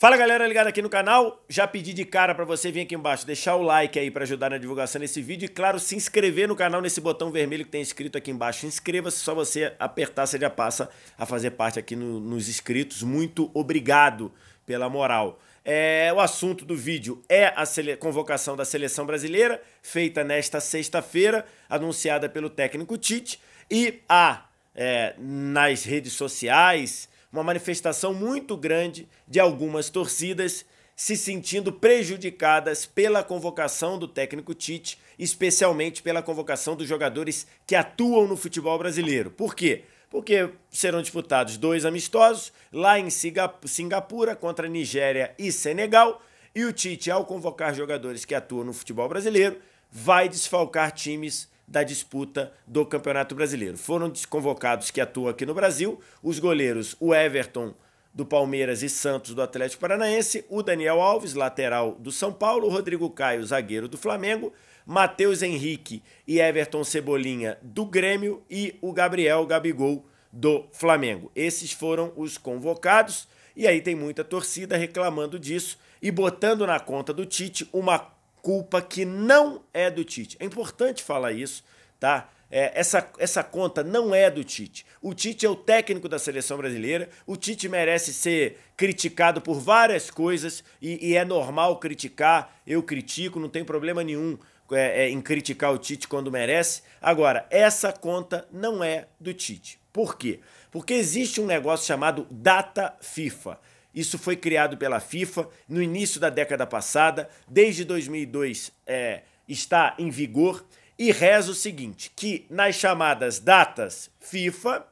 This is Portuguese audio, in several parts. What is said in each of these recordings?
Fala galera ligada aqui no canal, já pedi de cara para você vir aqui embaixo, deixar o like aí para ajudar na divulgação desse vídeo e claro, se inscrever no canal nesse botão vermelho que tem escrito aqui embaixo, inscreva-se, só você apertar você já passa a fazer parte aqui no, nos inscritos, muito obrigado pela moral. É, o assunto do vídeo é a convocação da seleção brasileira, feita nesta sexta-feira, anunciada pelo técnico Tite, e há ah, é, nas redes sociais uma manifestação muito grande de algumas torcidas se sentindo prejudicadas pela convocação do técnico Tite, especialmente pela convocação dos jogadores que atuam no futebol brasileiro. Por quê? Porque serão disputados dois amistosos lá em Singapura contra Nigéria e Senegal, e o Tite, ao convocar jogadores que atuam no futebol brasileiro, vai desfalcar times da disputa do Campeonato Brasileiro. Foram desconvocados que atuam aqui no Brasil os goleiros o Everton do Palmeiras e Santos do Atlético Paranaense, o Daniel Alves, lateral do São Paulo, o Rodrigo Caio, zagueiro do Flamengo, Matheus Henrique e Everton Cebolinha do Grêmio e o Gabriel Gabigol do Flamengo. Esses foram os convocados e aí tem muita torcida reclamando disso e botando na conta do Tite uma culpa que não é do Tite. É importante falar isso, tá? É, essa, essa conta não é do Tite. O Tite é o técnico da seleção brasileira. O Tite merece ser criticado por várias coisas e, e é normal criticar. Eu critico, não tem problema nenhum é, é, em criticar o Tite quando merece. Agora, essa conta não é do Tite. Por quê? Porque existe um negócio chamado data FIFA. Isso foi criado pela FIFA no início da década passada, desde 2002 é, está em vigor e reza o seguinte: que nas chamadas datas FIFA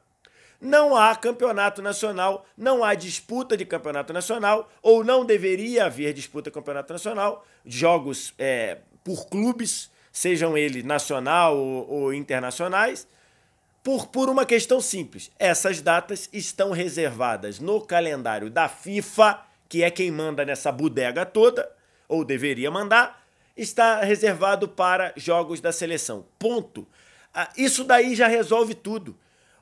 não há campeonato nacional, não há disputa de campeonato nacional, ou não deveria haver disputa de campeonato nacional, jogos é, por clubes, sejam eles nacional ou, ou internacionais, por, por uma questão simples, essas datas estão reservadas no calendário da FIFA, que é quem manda nessa bodega toda, ou deveria mandar, está reservado para jogos da seleção. Ponto. Ah, isso daí já resolve tudo.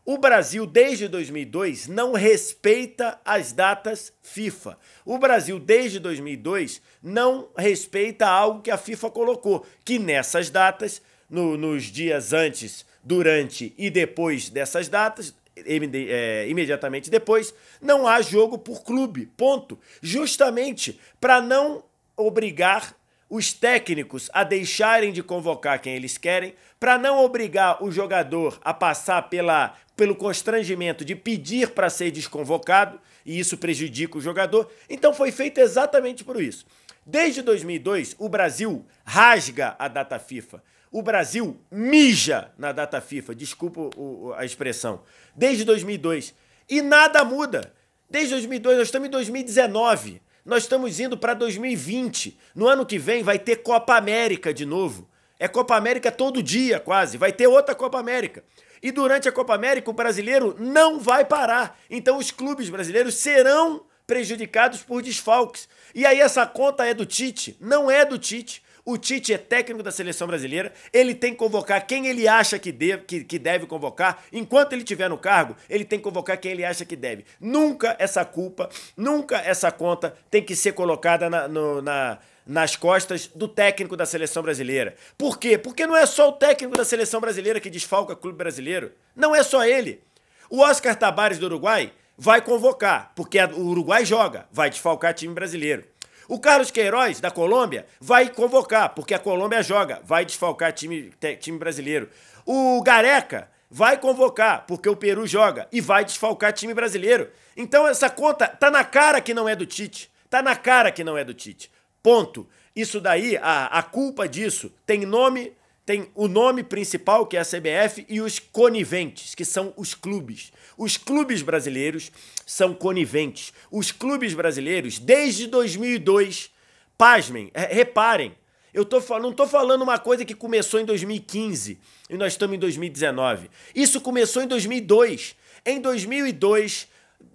O Brasil, desde 2002, não respeita as datas FIFA. O Brasil, desde 2002, não respeita algo que a FIFA colocou, que nessas datas, no, nos dias antes durante e depois dessas datas, é, imediatamente depois, não há jogo por clube. Ponto. Justamente para não obrigar os técnicos a deixarem de convocar quem eles querem, para não obrigar o jogador a passar pela, pelo constrangimento de pedir para ser desconvocado, e isso prejudica o jogador. Então foi feito exatamente por isso. Desde 2002, o Brasil rasga a data FIFA. O Brasil mija na data FIFA, desculpa a expressão, desde 2002. E nada muda. Desde 2002, nós estamos em 2019. Nós estamos indo para 2020. No ano que vem vai ter Copa América de novo. É Copa América todo dia, quase. Vai ter outra Copa América. E durante a Copa América, o brasileiro não vai parar. Então, os clubes brasileiros serão prejudicados por desfalques. E aí, essa conta é do Tite? Não é do Tite. O Tite é técnico da seleção brasileira, ele tem que convocar quem ele acha que deve, que, que deve convocar. Enquanto ele estiver no cargo, ele tem que convocar quem ele acha que deve. Nunca essa culpa, nunca essa conta tem que ser colocada na, no, na nas costas do técnico da seleção brasileira. Por quê? Porque não é só o técnico da seleção brasileira que desfalca o clube brasileiro. Não é só ele. O Oscar Tabares do Uruguai vai convocar, porque o Uruguai joga, vai desfalcar time brasileiro. O Carlos Queiroz, da Colômbia, vai convocar, porque a Colômbia joga, vai desfalcar time, time brasileiro. O Gareca vai convocar, porque o Peru joga, e vai desfalcar time brasileiro. Então essa conta tá na cara que não é do Tite. Tá na cara que não é do Tite. Ponto. Isso daí, a, a culpa disso tem nome, tem o nome principal, que é a CBF, e os coniventes, que são os clubes. Os clubes brasileiros são coniventes. Os clubes brasileiros, desde 2002, pasmem, é, reparem, eu tô, não estou falando uma coisa que começou em 2015 e nós estamos em 2019. Isso começou em 2002. Em 2002,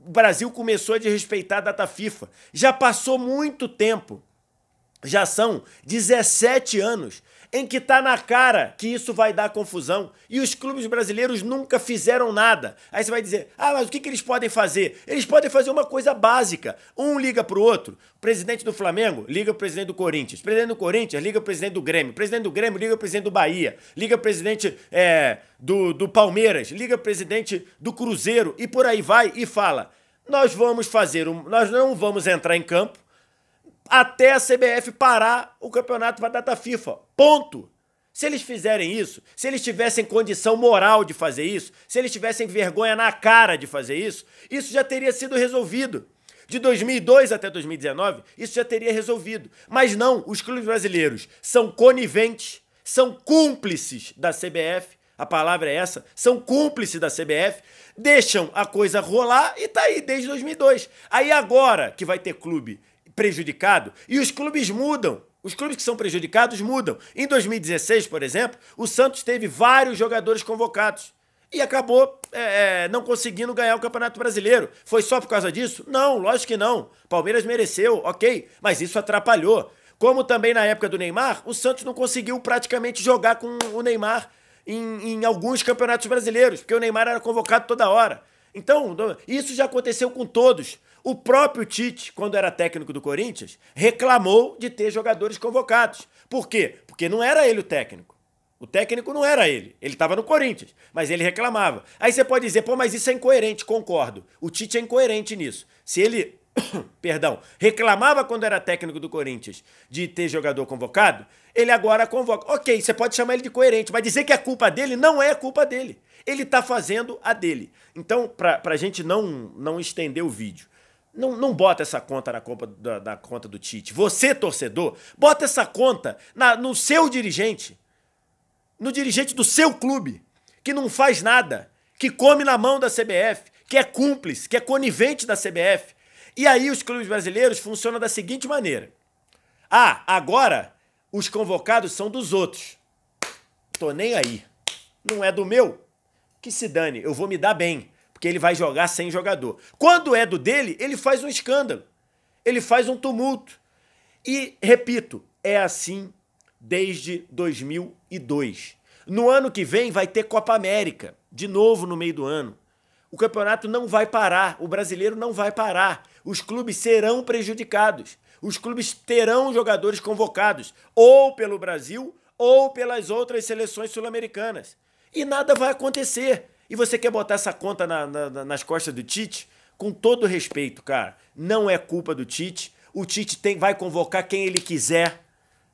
o Brasil começou a desrespeitar a data FIFA. Já passou muito tempo. Já são 17 anos em que tá na cara que isso vai dar confusão e os clubes brasileiros nunca fizeram nada. Aí você vai dizer: "Ah, mas o que, que eles podem fazer? Eles podem fazer uma coisa básica. Um liga pro outro. presidente do Flamengo liga o presidente do Corinthians. presidente do Corinthians liga o presidente do Grêmio. presidente do Grêmio liga o presidente do Bahia. Liga o presidente é, do, do Palmeiras. Liga o presidente do Cruzeiro e por aí vai e fala: "Nós vamos fazer um, nós não vamos entrar em campo até a CBF parar o campeonato para data FIFA. Ponto. Se eles fizerem isso, se eles tivessem condição moral de fazer isso, se eles tivessem vergonha na cara de fazer isso, isso já teria sido resolvido. De 2002 até 2019, isso já teria resolvido. Mas não, os clubes brasileiros são coniventes, são cúmplices da CBF, a palavra é essa, são cúmplices da CBF, deixam a coisa rolar e tá aí desde 2002. Aí agora que vai ter clube prejudicado e os clubes mudam. Os clubes que são prejudicados mudam. Em 2016, por exemplo, o Santos teve vários jogadores convocados e acabou é, é, não conseguindo ganhar o Campeonato Brasileiro. Foi só por causa disso? Não, lógico que não. Palmeiras mereceu, ok, mas isso atrapalhou. Como também na época do Neymar, o Santos não conseguiu praticamente jogar com o Neymar em, em alguns campeonatos brasileiros, porque o Neymar era convocado toda hora. Então, isso já aconteceu com todos. O próprio Tite, quando era técnico do Corinthians, reclamou de ter jogadores convocados. Por quê? Porque não era ele o técnico. O técnico não era ele, ele estava no Corinthians, mas ele reclamava. Aí você pode dizer, pô, mas isso é incoerente, concordo. O Tite é incoerente nisso. Se ele, perdão, reclamava quando era técnico do Corinthians de ter jogador convocado, ele agora convoca. Ok, você pode chamar ele de coerente, mas dizer que a é culpa dele não é a culpa dele ele está fazendo a dele. Então, para a gente não, não estender o vídeo, não, não bota essa conta na, conta, da, conta do Tite. Você, torcedor, bota essa conta na, no seu dirigente, no dirigente do seu clube, que não faz nada, que come na mão da CBF, que é cúmplice, que é conivente da CBF. E aí os clubes brasileiros funcionam da seguinte maneira. Ah, agora os convocados são dos outros. Tô nem aí. Não é do meu, que se dane, eu vou me dar bem, porque ele vai jogar sem jogador. Quando é do dele, ele faz um escândalo, ele faz um tumulto. E, repito, é assim desde 2002. No ano que vem vai ter Copa América, de novo no meio do ano. O campeonato não vai parar, o brasileiro não vai parar. Os clubes serão prejudicados. Os clubes terão jogadores convocados, ou pelo Brasil, ou pelas outras seleções sul-americanas e nada vai acontecer. E você quer botar essa conta na, na, nas costas do Tite? Com todo respeito, cara, não é culpa do Tite. O Tite tem, vai convocar quem ele quiser.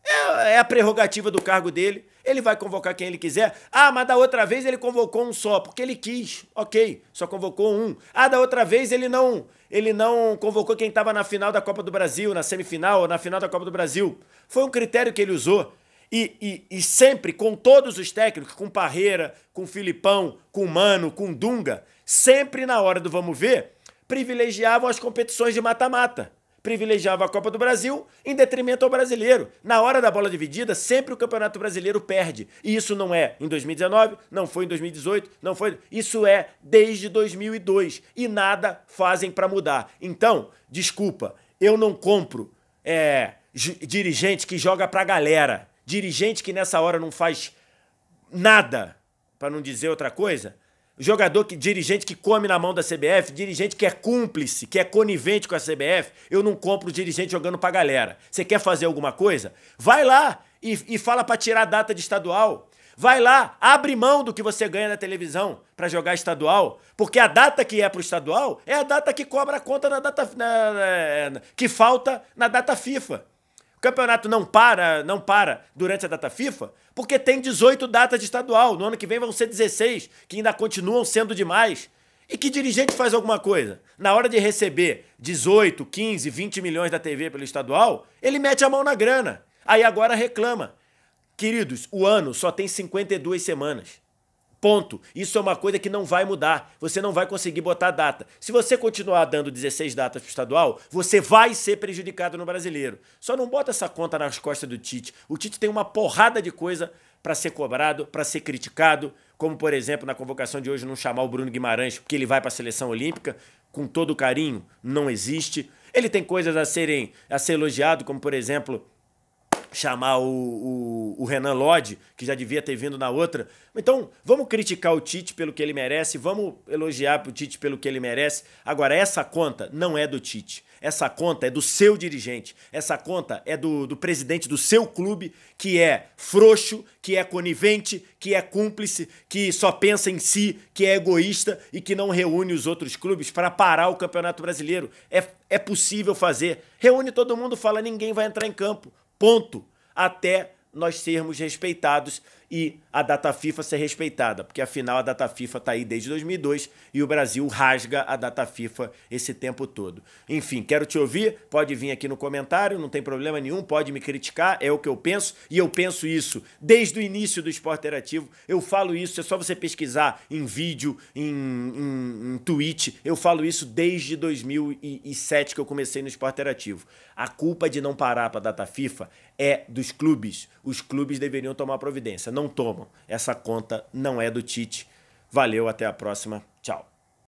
É, é a prerrogativa do cargo dele. Ele vai convocar quem ele quiser. Ah, mas da outra vez ele convocou um só, porque ele quis. Ok, só convocou um. Ah, da outra vez ele não ele não convocou quem estava na final da Copa do Brasil, na semifinal, ou na final da Copa do Brasil. Foi um critério que ele usou. E, e, e sempre com todos os técnicos, com Parreira, com Filipão, com Mano, com Dunga, sempre na hora do vamos ver, privilegiavam as competições de mata-mata. Privilegiava a Copa do Brasil em detrimento ao brasileiro. Na hora da bola dividida, sempre o Campeonato Brasileiro perde. E isso não é em 2019, não foi em 2018, não foi. Isso é desde 2002 e nada fazem para mudar. Então, desculpa, eu não compro é, dirigente que joga para a galera dirigente que nessa hora não faz nada, para não dizer outra coisa, jogador que dirigente que come na mão da CBF, dirigente que é cúmplice, que é conivente com a CBF, eu não compro dirigente jogando pra galera. Você quer fazer alguma coisa? Vai lá e, e fala para tirar a data de estadual. Vai lá, abre mão do que você ganha na televisão para jogar estadual, porque a data que é pro estadual é a data que cobra a conta na data na, na, na, que falta na data FIFA campeonato não para, não para durante a data FIFA, porque tem 18 datas de estadual. No ano que vem vão ser 16, que ainda continuam sendo demais. E que dirigente faz alguma coisa? Na hora de receber 18, 15, 20 milhões da TV pelo estadual, ele mete a mão na grana. Aí agora reclama. Queridos, o ano só tem 52 semanas. Ponto. Isso é uma coisa que não vai mudar. Você não vai conseguir botar data. Se você continuar dando 16 datas para o estadual, você vai ser prejudicado no brasileiro. Só não bota essa conta nas costas do Tite. O Tite tem uma porrada de coisa para ser cobrado, para ser criticado, como por exemplo na convocação de hoje não chamar o Bruno Guimarães porque ele vai para a seleção olímpica com todo carinho, não existe. Ele tem coisas a serem a ser elogiado, como por exemplo chamar o, o, o, Renan Lodge, que já devia ter vindo na outra. Então, vamos criticar o Tite pelo que ele merece, vamos elogiar o Tite pelo que ele merece. Agora, essa conta não é do Tite. Essa conta é do seu dirigente. Essa conta é do, do presidente do seu clube, que é frouxo, que é conivente, que é cúmplice, que só pensa em si, que é egoísta e que não reúne os outros clubes para parar o Campeonato Brasileiro. É, é possível fazer. Reúne todo mundo, fala: ninguém vai entrar em campo. Ponto. Até nós sermos respeitados e a data FIFA ser respeitada, porque afinal a data FIFA está aí desde 2002 e o Brasil rasga a data FIFA esse tempo todo. Enfim, quero te ouvir, pode vir aqui no comentário, não tem problema nenhum, pode me criticar, é o que eu penso e eu penso isso desde o início do esporte interativo. Eu falo isso, é só você pesquisar em vídeo, em, em, em tweet, eu falo isso desde 2007 que eu comecei no esporte interativo. A culpa de não parar para a data FIFA é dos clubes. Os clubes deveriam tomar providência não tomam. Essa conta não é do Tite. Valeu, até a próxima. Tchau.